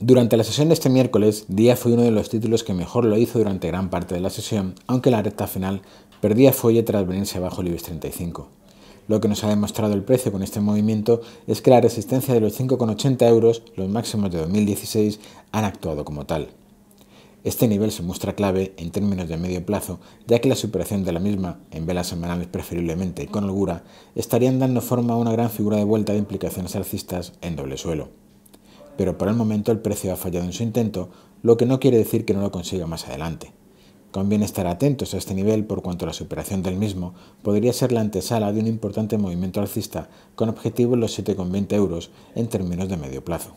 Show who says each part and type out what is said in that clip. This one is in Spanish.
Speaker 1: Durante la sesión de este miércoles, Día fue uno de los títulos que mejor lo hizo durante gran parte de la sesión, aunque la recta final perdía fuelle tras venirse abajo el 35. Lo que nos ha demostrado el precio con este movimiento es que la resistencia de los 5,80 euros, los máximos de 2016, han actuado como tal. Este nivel se muestra clave en términos de medio plazo, ya que la superación de la misma, en velas semanales preferiblemente y con holgura, estarían dando forma a una gran figura de vuelta de implicaciones alcistas en doble suelo pero por el momento el precio ha fallado en su intento, lo que no quiere decir que no lo consiga más adelante. Conviene estar atentos a este nivel por cuanto a la superación del mismo podría ser la antesala de un importante movimiento alcista con objetivo en los 7,20
Speaker 2: euros en términos de medio plazo.